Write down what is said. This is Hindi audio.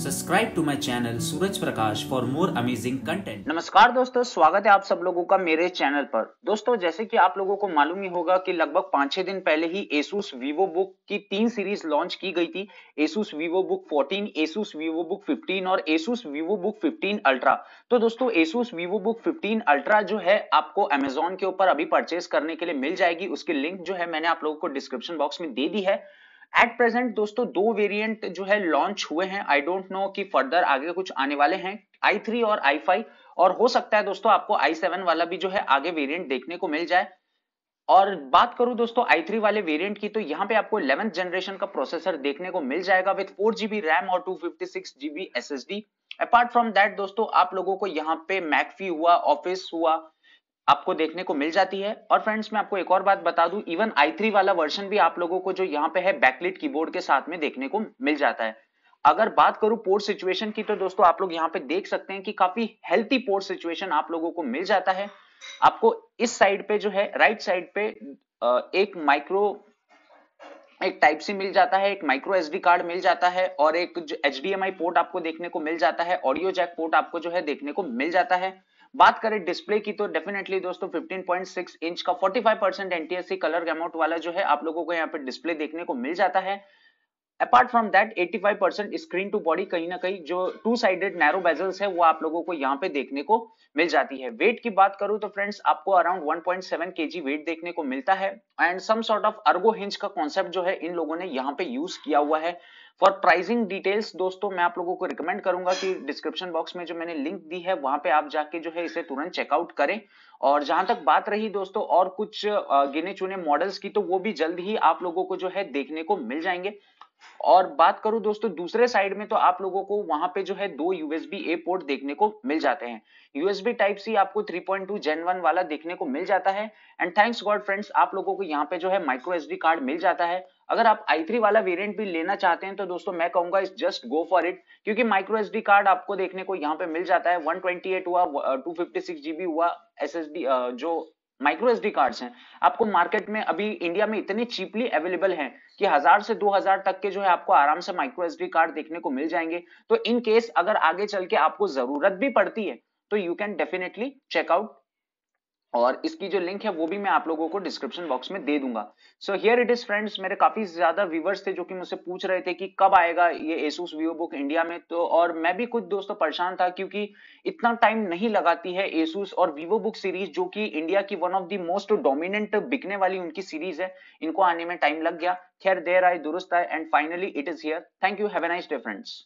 subscribe to my channel Suraj Prakash for more amazing content नमस्कार दोस्तों स्वागत है आप सब लोगों का मेरे चैनल पर दोस्तों जैसे कि आप लोगों को मालूम ही होगा कि लगभग पांच छह दिन पहले ही एसूस वीवो बुक की तीन सीरीज लॉन्च की गई थी Asus Vivobook fourteen Asus Vivobook fifteen और Asus Vivobook fifteen ultra तो दोस्तों Asus Vivobook fifteen ultra जो है आपको अमेजोन के ऊपर अभी परचेस करने के लिए मिल जाएगी उसकी लिंक जो है मैंने आप लोगों को डिस्क्रिप्शन बॉक्स में दे दी है एट प्रेजेंट दोस्तों दो वेरिएंट जो है लॉन्च हुए हैं आई डोंट नो कि फर्दर आगे कुछ आने वाले हैं आई थ्री और आई फाइव और हो सकता है दोस्तों आपको आई सेवन वाला भी जो है आगे वेरिएंट देखने को मिल जाए और बात करूं दोस्तों i3 वाले वेरिएंट की तो यहाँ पे आपको इलेवेंथ जनरेशन का प्रोसेसर देखने को मिल जाएगा विथ फोर जीबी रैम और two S D apart from that दोस्तों आप लोगों को यहाँ पे मैकफी हुआ ऑफिस हुआ आपको देखने को मिल जाती है और फ्रेंड्स मैं आपको एक और बात बता दूं इवन i3 वाला वर्जन भी आप लोगों को जो यहाँ पे है बैकलिट कीबोर्ड के साथ में देखने को मिल जाता है अगर बात करूं पोर्ट सिचुएशन की तो दोस्तों आप लोग यहाँ पे देख सकते हैं कि काफी हेल्थी पोर्ट सिचुएशन आप लोगों को मिल जाता है आपको इस साइड पे जो है राइट साइड पे एक माइक्रो एक टाइप सी मिल जाता है एक माइक्रो एस कार्ड मिल जाता है और एक एच पोर्ट आपको देखने को मिल जाता है ऑडियो जैक पोर्ट आपको जो है देखने को मिल जाता है बात करें डिस्प्ले की तो डेफिनेटली दोस्तों 15.6 इंच का 45 परसेंट एनटीएससी कलर गैमोट वाला जो है आप लोगों को यहाँ पे डिस्प्ले देखने को मिल जाता है apart from that 85 percent screen to body कहीं ना कहीं जो टू साइडेड नैरो बेजल्स है वो आप लोगों को यहाँ पे देखने को मिल जाती है वेट की बात करूं तो फ्रेंड्स आपको अराउंड 1.7 पॉइंट केजी वेट देखने को मिलता है and some sort of ergo hinge का कॉन्सेप्ट जो है इन लोगों ने यहाँ पे यूज किया हुआ है फॉर प्राइसिंग डिटेल्स दोस्तों मैं आप लोगों को रिकमेंड करूंगा कि डिस्क्रिप्शन बॉक्स में जो मैंने लिंक दी है वहां पे आप जाके जो है इसे तुरंत चेकआउट करें और जहां तक बात रही दोस्तों और कुछ गिने चुने मॉडल्स की तो वो भी जल्द ही आप लोगों को जो है देखने को मिल जाएंगे और बात करूं दोस्तों दूसरे साइड में तो आप लोगों को वहां पे जो है दो यूएसबी ए पोर्ट देखने को मिल जाते हैं यूएसबी टाइप सी आपको 3.2 पॉइंट टू जेन वन वाला देखने को मिल जाता है एंड थैंक्स गॉड फ्रेंड्स आप लोगों को यहाँ पे जो है माइक्रो एस कार्ड मिल जाता है अगर आप i3 वाला वेरिएंट भी लेना चाहते हैं तो दोस्तों मैं कहूंगा इस जस्ट गो फॉर इट क्योंकि माइक्रो एस कार्ड आपको देखने को यहाँ पे मिल जाता है 128 हुआ 256 uh, जीबी हुआ एस uh, जो माइक्रो एसडी कार्ड्स हैं आपको मार्केट में अभी इंडिया में इतने चीपली अवेलेबल हैं कि हजार से दो हजार तक के जो है आपको आराम से माइक्रो एसडी कार्ड देखने को मिल जाएंगे तो इन केस अगर आगे चल के आपको जरूरत भी पड़ती है तो यू कैन डेफिनेटली चेकआउट और इसकी जो लिंक है वो भी मैं आप लोगों को डिस्क्रिप्शन बॉक्स में दे दूंगा so here it is friends मेरे काफी ज्यादा व्यूवर्स थे जो कि मुझसे पूछ रहे थे कि कब आएगा ये एसूस वीवो बुक इंडिया में तो और मैं भी कुछ दोस्तों परेशान था क्योंकि इतना टाइम नहीं लगाती है एसूस और वीवो बुक सीरीज जो कि इंडिया की one of the most dominant बिकने वाली उनकी सीरीज है इनको आने में टाइम लग गया खैर देर आए दुरुस्त आए and finally it is here thank you have a nice day friends